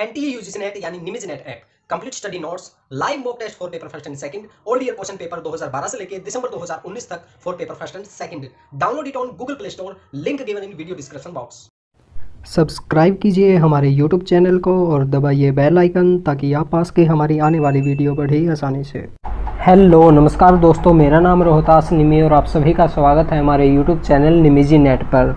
NTA e यानी complete study notes live mock test for paper first and second old year question paper 2012 से लेकर दिसंबर 2019 तक for paper first and second download it on Google Play Store link given in video description box subscribe कीजिए हमारे YouTube channel को और दबाइए bell icon ताकि आप पास के हमारी आने वाली वीडियो बढ़े आसानी से हेलो नमस्कार दोस्तों मेरा नाम रोहतास निमी और आप सभी का स्वागत है हमारे यूट्यूब चैनल निमीजी नेट पर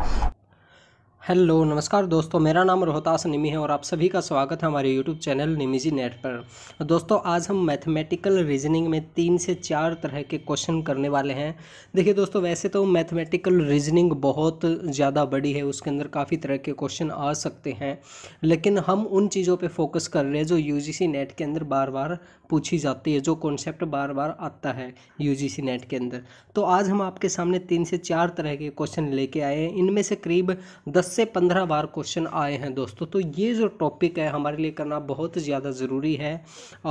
हेलो नमस्कार दोस्तों मेरा नाम रोहतास निमी है और आप सभी का स्वागत है हमारे यूट्यूब चैनल निमीजी नेट पर तो दोस्तों आज हम मैथमेटिकल रीजनिंग में तीन से चार तरह के क्वेश्चन करने वाले हैं देखिए दोस्तों वैसे तो मैथमेटिकल रीजनिंग बहुत ज़्यादा बड़ी है उसके अंदर काफ़ी तरह के क्वेश्चन आ सकते हैं लेकिन हम उन चीज़ों पर फोकस कर रहे हैं जो यू नेट के अंदर बार बार पूछी जाती है जो कॉन्सेप्ट बार बार आता है यू नेट के अंदर तो आज हम आपके सामने तीन से चार तरह के क्वेश्चन लेके आए हैं इनमें से करीब दस 10 से 15 बार क्वेश्चन आए हैं दोस्तों तो ये जो टॉपिक है हमारे लिए करना बहुत ज़्यादा ज़रूरी है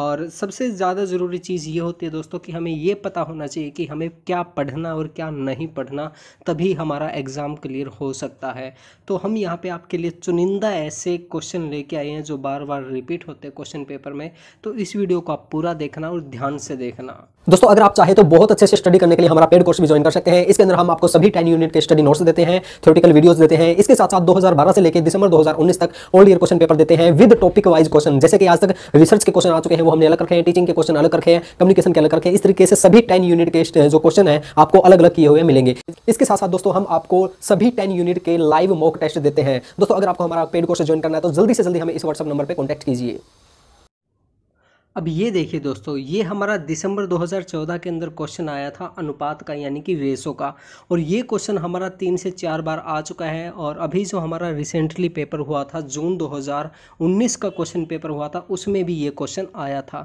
और सबसे ज़्यादा ज़रूरी चीज़ ये होती है दोस्तों कि हमें ये पता होना चाहिए कि हमें क्या पढ़ना और क्या नहीं पढ़ना तभी हमारा एग्ज़ाम क्लियर हो सकता है तो हम यहाँ पर आपके लिए चुनिंदा ऐसे क्वेश्चन लेके आए हैं जो बार बार रिपीट होते हैं क्वेश्चन पेपर में तो इस वीडियो को आप पूरा देखना और ध्यान से देखना दोस्तों अगर आप चाहे तो बहुत अच्छे से स्टडी करने के लिए हमारा पेड कोर्स भी ज्वाइन कर सकते हैं इसके अंदर हम आपको सभी टेन यूनिट के स्टडी नोट्स देते हैं थ्योरेटिकल वीडियोस देते हैं इसके साथ साथ 2012 से लेकर दिसंबर 2019 तक ओल्ड ईयर क्वेश्चन पेपर देते हैं विद टॉपिक वाइज क्वेश्चन जैसे कि आज तक रिसर्च के क्वेश्चन आ चुके हैं वो हमने अलग रखे हैं टीचिंग के क्वेश्चन अलग रखे हैं कम्युनिकेशन के अलग रखे हैं इस तरीके से सभी टेन यूनिट के जो क्वेश्चन है आपको अलग अलग किए हुए मिलेंगे इसके साथ साथ दोस्तों हम आपको सभी टेन यूनिट के लाइव मॉक टेस्ट देते हैं दोस्तों अगर आपको हमारा पेड कोर्स ज्वाइन करना है तो जल्दी से जल्दी हमें इस व्हाट्सअप नंबर पर कॉन्टैक्ट कीजिए अब ये देखिए दोस्तों ये हमारा दिसंबर 2014 के अंदर क्वेश्चन आया था अनुपात का यानी कि रेशो का और ये क्वेश्चन हमारा तीन से चार बार आ चुका है और अभी जो हमारा रिसेंटली पेपर हुआ था जून 2019 का क्वेश्चन पेपर हुआ था उसमें भी ये क्वेश्चन आया था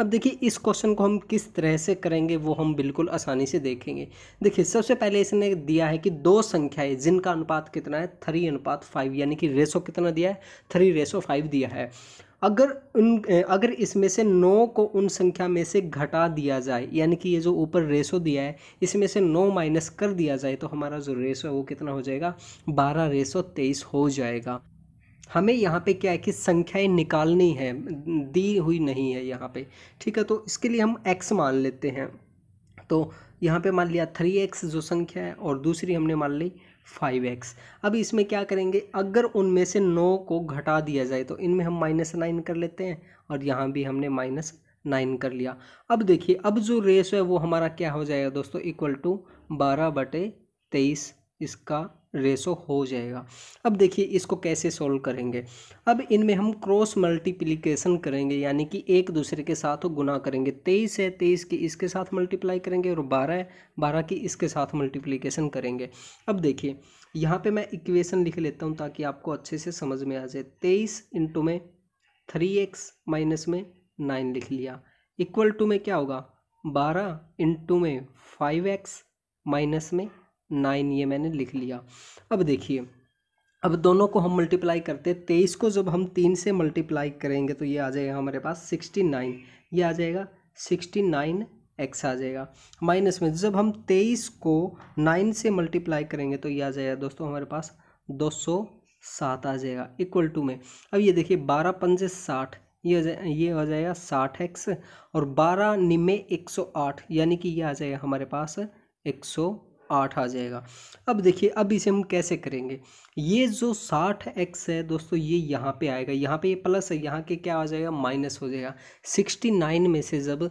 अब देखिए इस क्वेश्चन को हम किस तरह से करेंगे वो हम बिल्कुल आसानी से देखेंगे देखिए सबसे पहले इसने दिया है कि दो संख्याएँ जिनका अनुपात कितना है थ्री अनुपात फाइव यानी कि रेसो कितना दिया है थ्री रेसो फाइव दिया है अगर उन अगर इसमें से नौ को उन संख्या में से घटा दिया जाए यानी कि ये जो ऊपर रेशो दिया है इसमें से नौ माइनस कर दिया जाए तो हमारा जो रेशो है वो कितना हो जाएगा बारह रेशो तेईस हो जाएगा हमें यहाँ पे क्या है कि संख्याएं निकालनी है दी हुई नहीं है यहाँ पे ठीक है तो इसके लिए हम एक्स मान लेते हैं तो यहाँ पे मान लिया थ्री एक्स जो संख्या है और दूसरी हमने मान ली फाइव एक्स अब इसमें क्या करेंगे अगर उनमें से नौ को घटा दिया जाए तो इनमें हम माइनस नाइन कर लेते हैं और यहाँ भी हमने माइनस नाइन कर लिया अब देखिए अब जो रेस है वो हमारा क्या हो जाएगा दोस्तों इक्वल टू बारह बटे तेईस इसका रेशो हो जाएगा अब देखिए इसको कैसे सॉल्व करेंगे अब इनमें हम क्रॉस मल्टीप्लिकेशन करेंगे यानी कि एक दूसरे के साथ गुना करेंगे तेईस है तेईस की इसके साथ मल्टीप्लाई करेंगे और बारह है बारह की इसके साथ मल्टीप्लिकेशन करेंगे अब देखिए यहाँ पे मैं इक्वेशन लिख लेता हूँ ताकि आपको अच्छे से समझ में आ जाए तेईस इंटू में थ्री एक्स माइनस में नाइन लिख लिया इक्वल टू में क्या होगा बारह इंटू में फाइव एक्स माइनस में नाइन ये मैंने लिख लिया अब देखिए अब दोनों को हम मल्टीप्लाई करते हैं तेईस को जब हम तीन से मल्टीप्लाई करेंगे तो ये आ जाएगा हमारे पास सिक्सटी नाइन ये आ जाएगा सिक्सटी नाइन एक्स आ जाएगा माइनस में जब हम तेईस को नाइन से मल्टीप्लाई करेंगे तो ये आ जाएगा दोस्तों हमारे पास दो सौ सात आ जाएगा इक्वल टू में अब ये देखिए बारह पंजे साठ ये ये हो जाएगा साठ एक्स और बारह निमे एक सौ आठ यानी कि ये आ जाएगा हमारे पास एक सौ आठ आ जाएगा अब देखिए अब इसे हम कैसे करेंगे ये जो साठ एक्स है दोस्तों ये यहाँ पे आएगा यहाँ पे ये प्लस है यहाँ के क्या आ जाएगा माइनस हो जाएगा सिक्सटी नाइन में से जब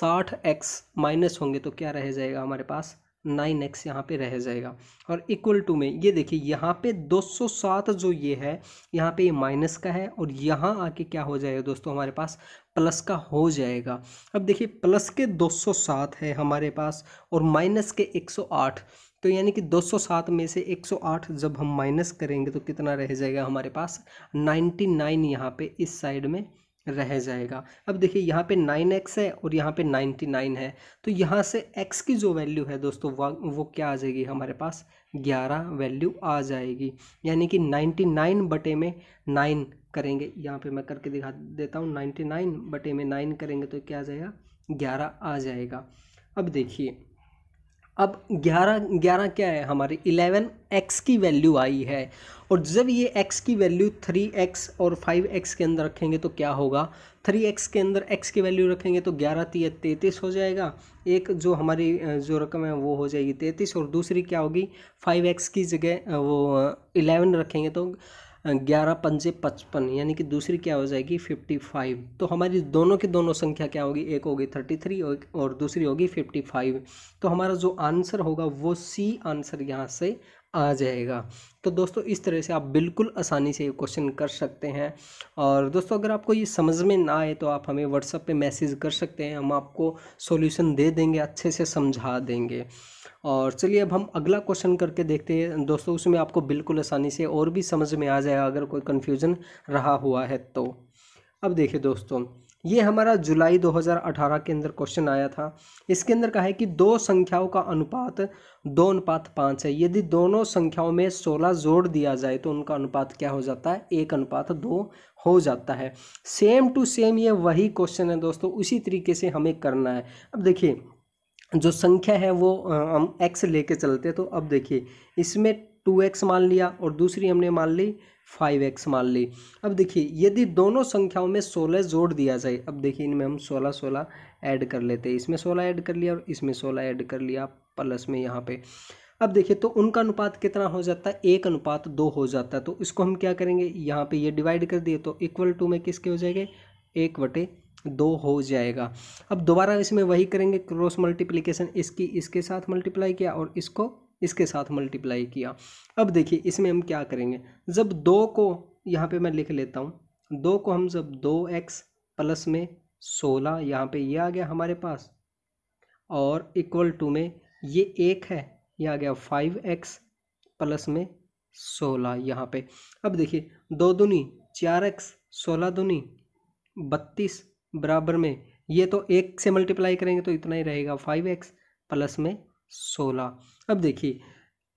साठ एक्स माइनस होंगे तो क्या रह जाएगा हमारे पास नाइन एक्स यहाँ पर रह जाएगा और इक्वल टू में ये देखिए यहाँ पे 207 जो ये है यहाँ पे ये माइनस का है और यहाँ आके क्या हो जाएगा दोस्तों हमारे पास प्लस का हो जाएगा अब देखिए प्लस के 207 है हमारे पास और माइनस के 108 तो यानी कि 207 में से 108 जब हम माइनस करेंगे तो कितना रह जाएगा हमारे पास 99 यहाँ पे इस साइड में रह जाएगा अब देखिए यहाँ पे नाइन एक्स है और यहाँ पे नाइन्टी नाइन है तो यहाँ से एक्स की जो वैल्यू है दोस्तों वो क्या आ जाएगी हमारे पास ग्यारह वैल्यू आ जाएगी यानी कि नाइन्टी नाइन बटे में नाइन करेंगे यहाँ पे मैं करके दिखा देता हूँ नाइन्टी नाइन बटे में नाइन करेंगे तो क्या आ जाएगा ग्यारह आ जाएगा अब देखिए अब 11 11 क्या है हमारे 11x की वैल्यू आई है और जब ये x की वैल्यू 3x और 5x के अंदर रखेंगे तो क्या होगा 3x के अंदर x की वैल्यू रखेंगे तो ग्यारह ती तैंतीस हो जाएगा एक जो हमारी जो रकम है वो हो जाएगी तैंतीस और दूसरी क्या होगी 5x की जगह वो 11 रखेंगे तो ग्यारह पंजे पचपन यानी कि दूसरी क्या हो जाएगी फिफ्टी फाइव तो हमारी दोनों की दोनों संख्या क्या होगी एक होगी थर्टी थ्री और दूसरी होगी फिफ्टी फाइव तो हमारा जो आंसर होगा वो सी आंसर यहाँ से आ जाएगा तो दोस्तों इस तरह से आप बिल्कुल आसानी से ये क्वेश्चन कर सकते हैं और दोस्तों अगर आपको ये समझ में ना आए तो आप हमें व्हाट्सअप पे मैसेज कर सकते हैं हम आपको सॉल्यूशन दे देंगे अच्छे से समझा देंगे और चलिए अब हम अगला क्वेश्चन करके देखते हैं दोस्तों उसमें आपको बिल्कुल आसानी से और भी समझ में आ जाएगा अगर कोई कन्फ्यूज़न रहा हुआ है तो अब देखिए दोस्तों ये हमारा जुलाई 2018 के अंदर क्वेश्चन आया था इसके अंदर कहा है कि दो संख्याओं का अनुपात दो अनुपात पाँच है यदि दोनों संख्याओं में सोलह जोड़ दिया जाए तो उनका अनुपात क्या हो जाता है एक अनुपात दो हो जाता है सेम टू सेम ये वही क्वेश्चन है दोस्तों उसी तरीके से हमें करना है अब देखिए जो संख्या है वो हम एक्स लेके चलते हैं तो अब देखिए इसमें टू एक्स मान लिया और दूसरी हमने मान ली फाइव एक्स मान ली अब देखिए यदि दोनों संख्याओं में सोलह जोड़ दिया जाए अब देखिए इनमें हम सोलह सोलह ऐड कर लेते हैं इसमें सोलह ऐड कर लिया और इसमें सोलह ऐड कर लिया प्लस में यहाँ पे अब देखिए तो उनका अनुपात कितना हो जाता है एक अनुपात दो हो जाता है तो इसको हम क्या करेंगे यहाँ पे ये डिवाइड कर दिए तो इक्वल टू में किसके हो जाएंगे एक बटे दो हो जाएगा अब दोबारा इसमें वही करेंगे क्रॉस मल्टीप्लिकेशन इसकी इसके साथ मल्टीप्लाई किया और इसको इसके साथ मल्टीप्लाई किया अब देखिए इसमें हम क्या करेंगे जब दो को यहाँ पे मैं लिख लेता हूँ दो को हम जब दो एक्स प्लस में सोलह यहाँ पे ये आ गया हमारे पास और इक्वल टू में ये एक है ये आ गया फाइव एक्स प्लस में सोलह यहाँ पे अब देखिए दो दुनी चार एक्स सोलह दुनी बत्तीस बराबर में ये तो एक से मल्टीप्लाई करेंगे तो इतना ही रहेगा फाइव एक्स प्लस में सोलह अब देखिए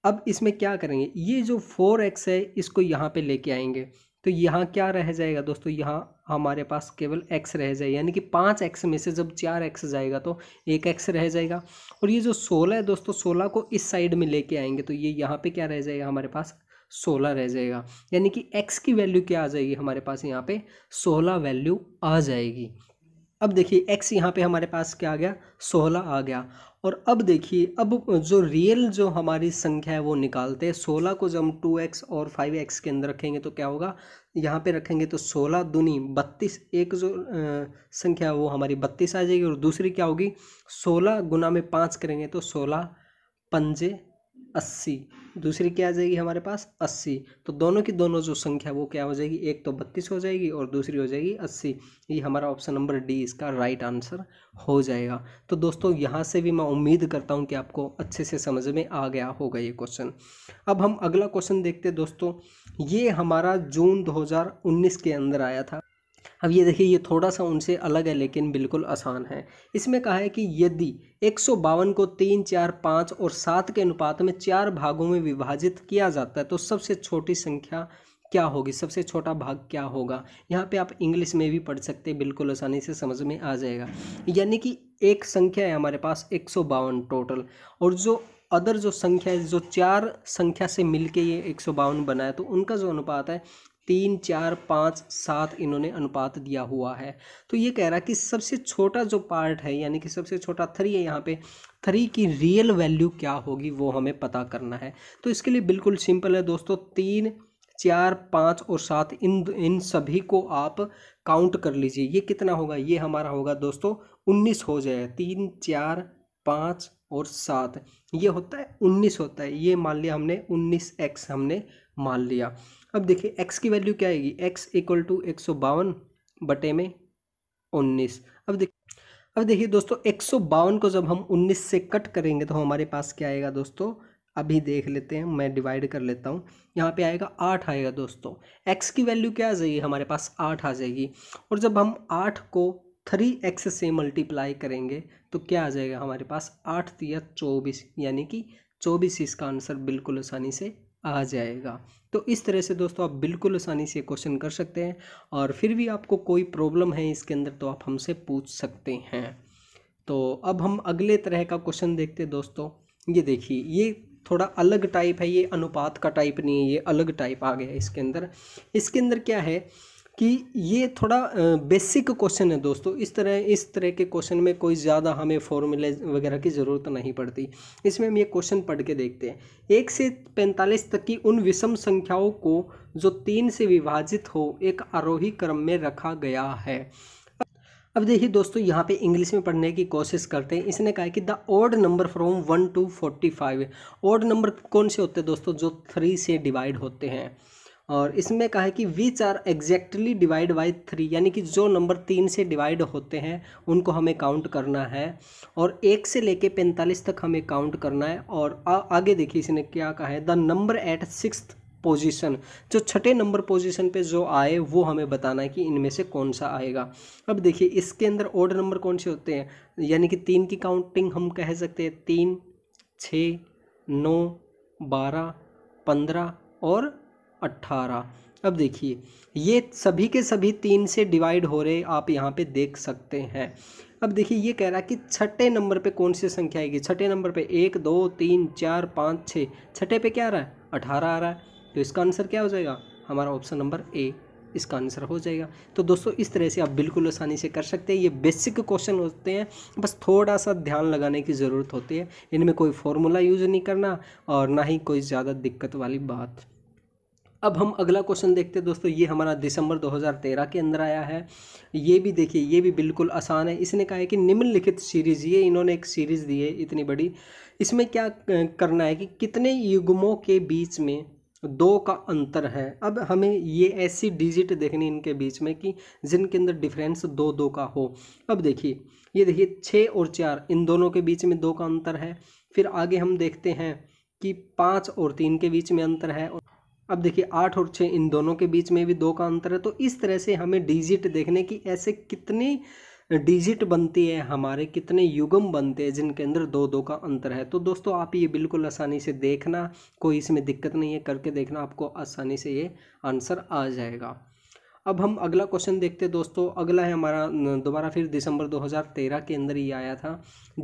अब इसमें क्या करेंगे ये जो फोर एक्स है इसको यहाँ पे लेके आएंगे तो यहाँ क्या रह जाएगा दोस्तों यहाँ हमारे पास केवल एक्स रह जाएगा यानी कि पाँच एक्स में से जब चार एक्स जाएगा तो एक एक्स रह जाएगा और ये जो सोलह है दोस्तों सोलह को इस साइड में लेके आएंगे तो ये यहाँ पे क्या रह जाएगा हमारे पास सोलह रह जाएगा यानी कि एक्स की वैल्यू क्या आ जाएगी हमारे पास यहाँ पे सोलह वैल्यू आ जाएगी अब देखिए एक्स यहाँ पे हमारे पास क्या आ गया सोलह आ गया और अब देखिए अब जो रियल जो हमारी संख्या है वो निकालते हैं सोलह को जब हम टू एक्स और फाइव एक्स के अंदर रखेंगे तो क्या होगा यहाँ पे रखेंगे तो सोलह दुनी बत्तीस एक जो आ, संख्या है वो हमारी बत्तीस आ जाएगी और दूसरी क्या होगी सोलह गुना में पाँच करेंगे तो सोलह पंजे अस्सी दूसरी क्या आ जाएगी हमारे पास अस्सी तो दोनों की दोनों जो संख्या वो क्या हो जाएगी एक तो बत्तीस हो जाएगी और दूसरी हो जाएगी अस्सी ये हमारा ऑप्शन नंबर डी इसका राइट आंसर हो जाएगा तो दोस्तों यहाँ से भी मैं उम्मीद करता हूँ कि आपको अच्छे से समझ में आ गया होगा ये क्वेश्चन अब हम अगला क्वेश्चन देखते दोस्तों ये हमारा जून दो के अंदर आया था अब ये देखिए ये थोड़ा सा उनसे अलग है लेकिन बिल्कुल आसान है इसमें कहा है कि यदि एक को तीन चार पाँच और सात के अनुपात में चार भागों में विभाजित किया जाता है तो सबसे छोटी संख्या क्या होगी सबसे छोटा भाग क्या होगा यहाँ पे आप इंग्लिश में भी पढ़ सकते हैं बिल्कुल आसानी से समझ में आ जाएगा यानी कि एक संख्या है हमारे पास एक टोटल और जो अदर जो संख्या है जो चार संख्या से मिलके ये एक बना है तो उनका जो अनुपात है तीन चार पाँच सात इन्होंने अनुपात दिया हुआ है तो ये कह रहा कि सबसे छोटा जो पार्ट है यानी कि सबसे छोटा थ्री है यहाँ पे थ्री की रियल वैल्यू क्या होगी वो हमें पता करना है तो इसके लिए बिल्कुल सिंपल है दोस्तों तीन चार पाँच और सात इन इन सभी को आप काउंट कर लीजिए ये कितना होगा ये हमारा होगा दोस्तों उन्नीस हो जाए तीन चार पाँच और सात ये होता है उन्नीस होता है ये मान लिया हमने उन्नीस एक्स हमने मान लिया अब देखिए एक्स की वैल्यू क्या आएगी एक्स इक्वल टू एक सौ बावन बटे में उन्नीस अब देख अब देखिए दोस्तों एक सौ बावन को जब हम उन्नीस से कट करेंगे तो हमारे पास क्या आएगा दोस्तों अभी देख लेते हैं मैं डिवाइड कर लेता हूँ यहाँ पे आएगा आठ आएगा दोस्तों एक्स की वैल्यू क्या आ जाएगी हमारे पास आठ आ जाएगी और जब हम आठ को थ्री एक्स से मल्टीप्लाई करेंगे तो क्या आ जाएगा हमारे पास आठ या चौबीस यानी कि चौबीस इसका आंसर बिल्कुल आसानी से आ जाएगा तो इस तरह से दोस्तों आप बिल्कुल आसानी से क्वेश्चन कर सकते हैं और फिर भी आपको कोई प्रॉब्लम है इसके अंदर तो आप हमसे पूछ सकते हैं तो अब हम अगले तरह का क्वेश्चन देखते हैं दोस्तों ये देखिए ये थोड़ा अलग टाइप है ये अनुपात का टाइप नहीं है ये अलग टाइप आ गया है इसके अंदर इसके अंदर क्या है कि ये थोड़ा बेसिक क्वेश्चन है दोस्तों इस तरह इस तरह के क्वेश्चन में कोई ज़्यादा हमें फॉर्मूले वगैरह की ज़रूरत नहीं पड़ती इसमें हम ये क्वेश्चन पढ़ के देखते हैं एक से पैंतालीस तक की उन विषम संख्याओं को जो तीन से विभाजित हो एक आरोही क्रम में रखा गया है अब देखिए दोस्तों यहाँ पे इंग्लिश में पढ़ने की कोशिश करते हैं इसने कहा है कि the odd number from one to forty five odd number कौन से होते हैं दोस्तों जो थ्री से डिवाइड होते हैं और इसमें कहा है कि which are exactly divide by three यानी कि जो नंबर तीन से डिवाइड होते हैं उनको हमें काउंट करना है और एक से लेके पैंतालीस तक हमें काउंट करना है और आ, आगे देखिए इसने क्या कहा है the number at six position जो छठे नंबर पोजीशन पे जो आए वो हमें बताना है कि इनमें से कौन सा आएगा अब देखिए इसके अंदर ओड नंबर कौन से होते हैं यानी कि तीन की काउंटिंग हम कह सकते हैं तीन छ नौ बारह पंद्रह और अट्ठारह अब देखिए ये सभी के सभी तीन से डिवाइड हो रहे आप यहाँ पे देख सकते हैं अब देखिए ये कह रहा है कि छठे नंबर पे कौन सी संख्या आएगी छठे नंबर पे एक दो तीन चार पाँच छः छठे पे क्या आ रहा है अठारह आ रहा है तो इसका आंसर क्या हो जाएगा हमारा ऑप्शन नंबर ए इसका आंसर हो जाएगा तो दोस्तों इस तरह से आप बिल्कुल आसानी से कर सकते हैं ये बेसिक क्वेश्चन होते हैं बस थोड़ा सा ध्यान लगाने की ज़रूरत होती है इनमें कोई फॉर्मूला यूज़ नहीं करना और ना ही कोई ज़्यादा दिक्कत वाली बात अब हम अगला क्वेश्चन देखते हैं दोस्तों ये हमारा दिसंबर 2013 के अंदर आया है ये भी देखिए ये भी बिल्कुल आसान है इसने कहा है कि निम्नलिखित सीरीज़ ये इन्होंने एक सीरीज़ दी है इतनी बड़ी इसमें क्या करना है कि कितने युग्मों के बीच में दो का अंतर है अब हमें ये ऐसी डिजिट देखनी इनके बीच में कि जिनके अंदर डिफरेंस दो दो का हो अब देखिए ये देखिए छः और चार इन दोनों के बीच में दो का अंतर है फिर आगे हम देखते हैं कि पाँच और तीन के बीच में अंतर है और अब देखिए आठ और छः इन दोनों के बीच में भी दो का अंतर है तो इस तरह से हमें डिजिट देखने की ऐसे कितने डिजिट बनती है हमारे कितने युगम बनते हैं जिनके अंदर दो दो का अंतर है तो दोस्तों आप ये बिल्कुल आसानी से देखना कोई इसमें दिक्कत नहीं है करके देखना आपको आसानी से ये आंसर आ जाएगा अब हम अगला क्वेश्चन देखते दोस्तों अगला है हमारा दोबारा फिर दिसंबर 2013 के अंदर ही आया था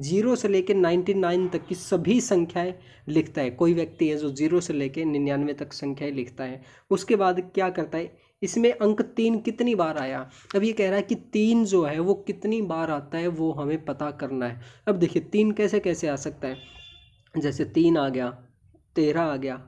जीरो से लेकर 99 तक की सभी संख्याएं लिखता है कोई व्यक्ति है जो जीरो से लेकर निन्यानवे तक संख्याएं लिखता है उसके बाद क्या करता है इसमें अंक तीन कितनी बार आया अब ये कह रहा है कि तीन जो है वो कितनी बार आता है वो हमें पता करना है अब देखिए तीन कैसे कैसे आ सकता है जैसे तीन आ गया तेरह आ गया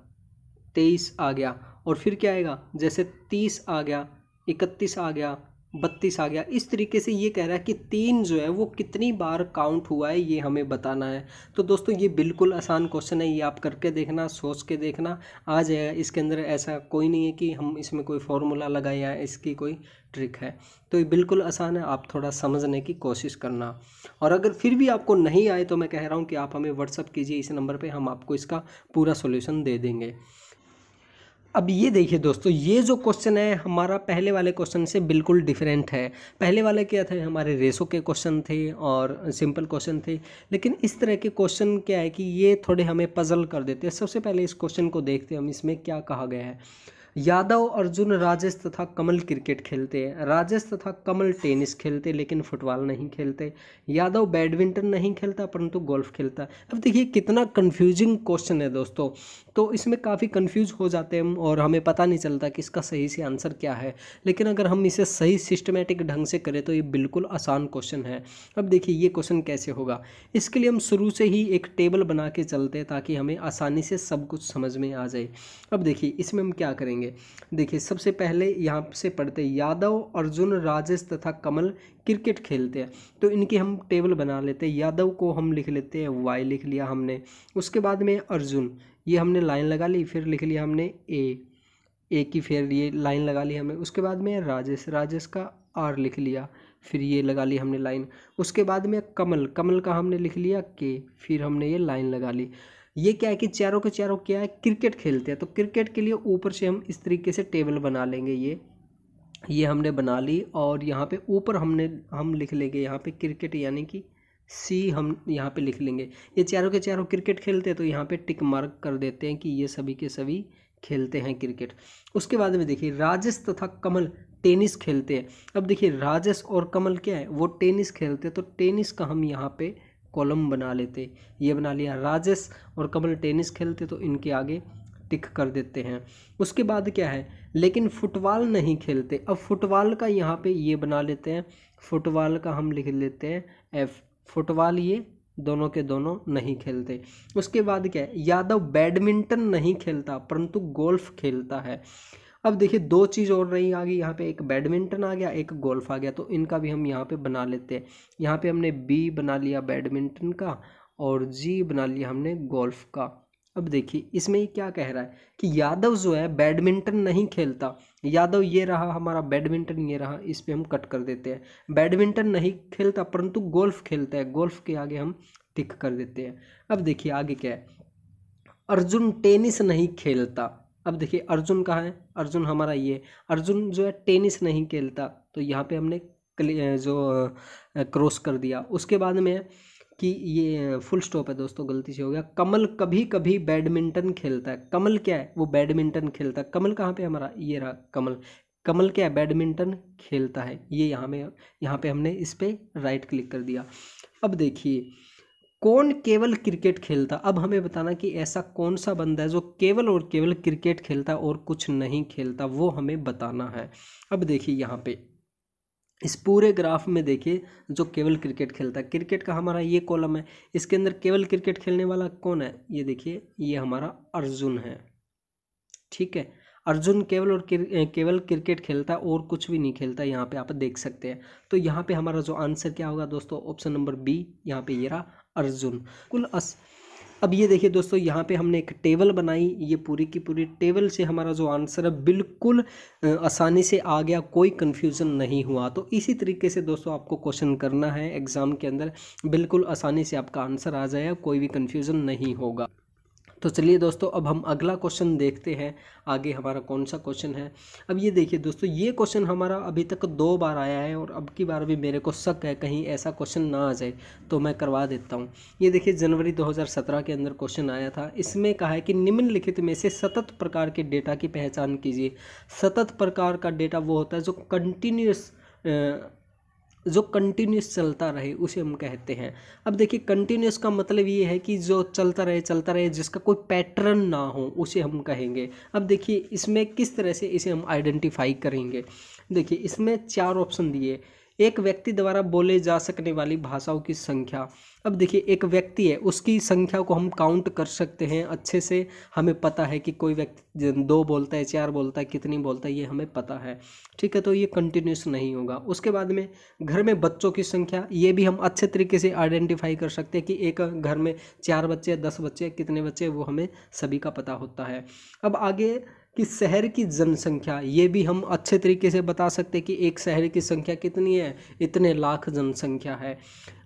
तेईस आ गया और फिर क्या आएगा जैसे तीस आ गया इकतीस आ गया बत्तीस आ गया इस तरीके से ये कह रहा है कि तीन जो है वो कितनी बार काउंट हुआ है ये हमें बताना है तो दोस्तों ये बिल्कुल आसान क्वेश्चन है ये आप करके देखना सोच के देखना आ जाएगा इसके अंदर ऐसा कोई नहीं है कि हम इसमें कोई फॉर्मूला लगाए या इसकी कोई ट्रिक है तो ये बिल्कुल आसान है आप थोड़ा समझने की कोशिश करना और अगर फिर भी आपको नहीं आए तो मैं कह रहा हूँ कि आप हमें व्हाट्सअप कीजिए इस नंबर पर हम आपको इसका पूरा सोल्यूशन दे देंगे अब ये देखिए दोस्तों ये जो क्वेश्चन है हमारा पहले वाले क्वेश्चन से बिल्कुल डिफरेंट है पहले वाले क्या थे हमारे रेसो के क्वेश्चन थे और सिंपल क्वेश्चन थे लेकिन इस तरह के क्वेश्चन क्या है कि ये थोड़े हमें पजल कर देते हैं सबसे पहले इस क्वेश्चन को देखते हैं हम इसमें क्या कहा गया है यादव अर्जुन राजेश तथा कमल क्रिकेट खेलते हैं राजेश तथा कमल टेनिस खेलते लेकिन फुटबॉल नहीं खेलते यादव बैडमिंटन नहीं खेलता परंतु गोल्फ खेलता अब देखिए कितना कन्फ्यूजिंग क्वेश्चन है दोस्तों तो इसमें काफ़ी कन्फ्यूज हो जाते हैं और हमें पता नहीं चलता कि इसका सही से आंसर क्या है लेकिन अगर हम इसे सही सिस्टमेटिक ढंग से करें तो ये बिल्कुल आसान क्वेश्चन है अब देखिए ये क्वेश्चन कैसे होगा इसके लिए हम शुरू से ही एक टेबल बना के चलते हैं ताकि हमें आसानी से सब कुछ समझ में आ जाए अब देखिए इसमें हम क्या करेंगे होंगे देखिए सबसे पहले यहाँ से पढ़ते हैं यादव अर्जुन राजेश तथा कमल क्रिकेट खेलते हैं तो इनकी हम टेबल बना लेते हैं यादव को हम लिख लेते हैं वाई लिख लिया हमने उसके बाद में अर्जुन ये हमने लाइन लगा ली फिर लिख लिया हमने ए ए की फिर ये लाइन लगा ली हमने उसके बाद में राजेश राजेश का आर लिख लिया फिर ये लगा ली हमने लाइन उसके बाद में कमल कमल का हमने लिख लिया के फिर हमने ये लाइन लगा ली ये क्या है कि चारों के चारों क्या है क्रिकेट खेलते हैं तो क्रिकेट के लिए ऊपर से हम इस तरीके से टेबल बना लेंगे ये ये हमने बना ली और यहाँ पे ऊपर हमने हम लिख लेंगे यहाँ पे क्रिकेट यानी कि सी हम यहाँ पे लिख लेंगे ये चारों के चारों क्रिकेट खेलते हैं तो यहाँ पे टिक मार्क कर देते हैं कि ये सभी के सभी खेलते हैं क्रिकेट उसके बाद में देखिए राजेश तथा कमल टेनिस खेलते हैं अब देखिए राजेश और कमल क्या है वो टेनिस खेलते हैं तो टेनिस का हम यहाँ पर कॉलम बना लेते ये बना लिया राजेश और कमल टेनिस खेलते तो इनके आगे टिक कर देते हैं उसके बाद क्या है लेकिन फुटबॉल नहीं खेलते अब फुटबॉल का यहाँ पे ये बना लेते हैं फुटबॉल का हम लिख लेते हैं एफ फुटबॉल ये दोनों के दोनों नहीं खेलते उसके बाद क्या है यादव बैडमिंटन नहीं खेलता परंतु गोल्फ खेलता है अब देखिए दो चीज़ और रही आ गई यहाँ पे एक बैडमिंटन आ गया एक गोल्फ आ गया तो इनका भी हम यहाँ पे बना लेते हैं यहाँ पे हमने बी बना लिया बैडमिंटन का और जी बना लिया हमने गोल्फ का अब देखिए इसमें क्या कह रहा है कि यादव जो है बैडमिंटन नहीं खेलता यादव ये रहा हमारा बैडमिंटन ये रहा इस पर हम कट कर देते हैं बैडमिंटन नहीं खेलता परंतु गोल्फ खेलता है गोल्फ के आगे हम टिक कर देते हैं अब देखिए आगे क्या है अर्जुन टेनिस नहीं खेलता अब देखिए अर्जुन कहाँ है अर्जुन हमारा ये अर्जुन जो है टेनिस नहीं खेलता तो यहाँ पे हमने जो क्रॉस कर दिया उसके बाद में कि ये फुल स्टॉप है दोस्तों गलती से हो गया कमल कभी कभी बैडमिंटन खेलता है कमल क्या है वो बैडमिंटन खेलता है कमल कहाँ पे हमारा ये रहा कमल कमल क्या है बैडमिंटन खेलता है ये यहाँ में यहाँ पे हमने इस पर राइट क्लिक कर दिया अब देखिए कौन केवल क्रिकेट खेलता अब हमें बताना कि ऐसा कौन सा बंदा है जो केवल और केवल क्रिकेट खेलता और कुछ नहीं खेलता वो हमें बताना है अब देखिए यहाँ पे इस पूरे ग्राफ में देखिए जो केवल क्रिकेट खेलता है क्रिकेट का हमारा ये कॉलम है इसके अंदर केवल क्रिकेट खेलने वाला कौन है ये देखिए ये हमारा अर्जुन है ठीक है अर्जुन केवल और किर, केवल क्रिकेट खेलता है और कुछ भी नहीं खेलता यहाँ पे आप देख सकते हैं तो यहाँ पे हमारा जो आंसर क्या होगा दोस्तों ऑप्शन नंबर बी यहाँ पे ये रहा अर्जुन कुल अस अब ये देखिए दोस्तों यहाँ पे हमने एक टेबल बनाई ये पूरी की पूरी टेबल से हमारा जो आंसर है बिल्कुल आसानी से आ गया कोई कन्फ्यूज़न नहीं हुआ तो इसी तरीके से दोस्तों आपको क्वेश्चन करना है एग्ज़ाम के अंदर बिल्कुल आसानी से आपका आंसर आ जाएगा कोई भी कन्फ्यूज़न नहीं होगा तो चलिए दोस्तों अब हम अगला क्वेश्चन देखते हैं आगे हमारा कौन सा क्वेश्चन है अब ये देखिए दोस्तों ये क्वेश्चन हमारा अभी तक दो बार आया है और अब की बार भी मेरे को शक है कहीं ऐसा क्वेश्चन ना आ जाए तो मैं करवा देता हूँ ये देखिए जनवरी 2017 के अंदर क्वेश्चन आया था इसमें कहा है कि निम्नलिखित में से सतत प्रकार के डेटा की पहचान कीजिए सतत प्रकार का डेटा वो होता है जो कंटिन्यूस जो कंटिन्यूस चलता रहे उसे हम कहते हैं अब देखिए कंटिन्यूस का मतलब ये है कि जो चलता रहे चलता रहे जिसका कोई पैटर्न ना हो उसे हम कहेंगे अब देखिए इसमें किस तरह से इसे हम आइडेंटिफाई करेंगे देखिए इसमें चार ऑप्शन दिए एक व्यक्ति द्वारा बोले जा सकने वाली भाषाओं की संख्या अब देखिए एक व्यक्ति है उसकी संख्या को हम काउंट कर सकते हैं अच्छे से हमें पता है कि कोई व्यक्ति दो बोलता है चार बोलता है कितनी बोलता है ये हमें पता है ठीक है तो ये कंटिन्यूस नहीं होगा उसके बाद में घर में बच्चों की संख्या ये भी हम अच्छे तरीके से आइडेंटिफाई कर सकते हैं कि एक घर में चार बच्चे दस बच्चे कितने बच्चे वो हमें सभी का पता होता है अब आगे कि शहर की जनसंख्या ये भी हम अच्छे तरीके से बता सकते हैं कि एक शहर की संख्या कितनी है इतने लाख जनसंख्या है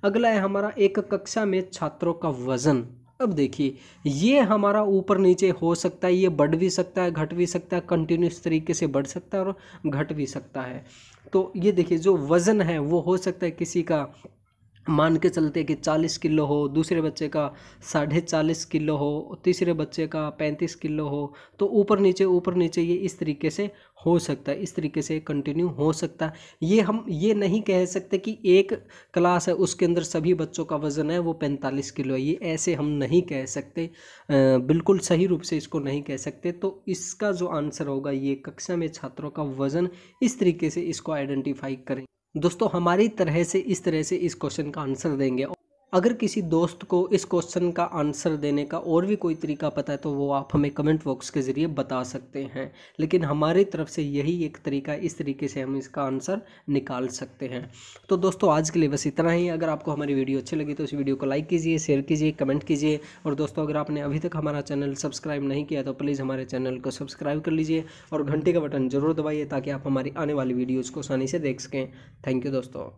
अगला है हमारा एक कक्षा में छात्रों का वज़न अब देखिए ये हमारा ऊपर नीचे हो सकता है ये बढ़ भी सकता है घट भी सकता है कंटिन्यूस तरीके से बढ़ सकता है और घट भी सकता है तो ये देखिए जो वज़न है वो हो सकता है किसी का मान के चलते कि चालीस किलो हो दूसरे बच्चे का साढ़े चालीस किलो हो तीसरे बच्चे का पैंतीस किलो हो तो ऊपर नीचे ऊपर नीचे ये इस तरीके से हो सकता है इस तरीके से कंटिन्यू हो सकता है ये हम ये नहीं कह सकते कि एक क्लास है उसके अंदर सभी बच्चों का वज़न है वो पैंतालीस किलो है ये ऐसे हम नहीं कह सकते बिल्कुल सही रूप से इसको नहीं कह सकते तो इसका जो आंसर होगा ये कक्षा में छात्रों का वज़न इस तरीके से इसको आइडेंटिफाई करें दोस्तों हमारी तरह से इस तरह से इस क्वेश्चन का आंसर देंगे अगर किसी दोस्त को इस क्वेश्चन का आंसर देने का और भी कोई तरीका पता है तो वो आप हमें कमेंट बॉक्स के ज़रिए बता सकते हैं लेकिन हमारी तरफ से यही एक तरीका इस तरीके से हम इसका आंसर निकाल सकते हैं तो दोस्तों आज के लिए बस इतना ही अगर आपको हमारी वीडियो अच्छी लगी तो इस वीडियो को लाइक कीजिए शेयर कीजिए कमेंट कीजिए और दोस्तों अगर आपने अभी तक हमारा चैनल सब्सक्राइब नहीं किया तो प्लीज़ हमारे चैनल को सब्सक्राइब कर लीजिए और घंटे का बटन ज़रूर दबाइए ताकि आप हमारी आने वाली वीडियोज़ को आसानी से देख सकें थैंक यू दोस्तों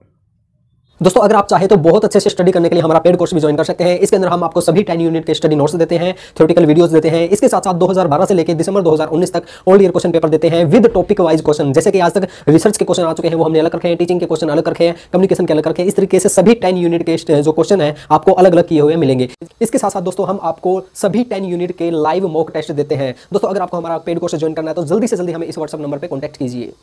दोस्तों अगर आप चाहे तो बहुत अच्छे से स्टडी करने के लिए हमारा पेड कोर्स भी ज्वाइन कर सकते हैं इसके अंदर हम आपको सभी टेन यूनिट के स्टडी नोट्स देते हैं थ्योरेटिकल वीडियोस देते हैं इसके साथ साथ 2012 से लेकर दिसंबर 2019 तक ओल्ड ईयर क्वेश्चन पेपर देते हैं विद टॉपिक वाइज क्वेश्चन जैसे कि आज तक रिसर्च के क्वेश्चन आ चुके हैं वो हमने अलग रखे हैं टीचिंग के क्वेश्चन अलग रखे हैं कम्युनिकेशन के अलग रखे हैं इस तरीके से सभी टेन यूनिट के जो क्वेश्चन है आपको अलग अलग किए हुए मिलेंगे इसके साथ साथ दोस्तों हम आपको सभी टेन यूनिट के लाइव मॉक टेस्ट देते हैं दोस्तों अगर आपको हमारा पेड कोर्स ज्वाइन करना है तो जल्दी से जल्दी हमें इस व्हाट्सअप नंबर पर कॉन्टैक्ट कीजिए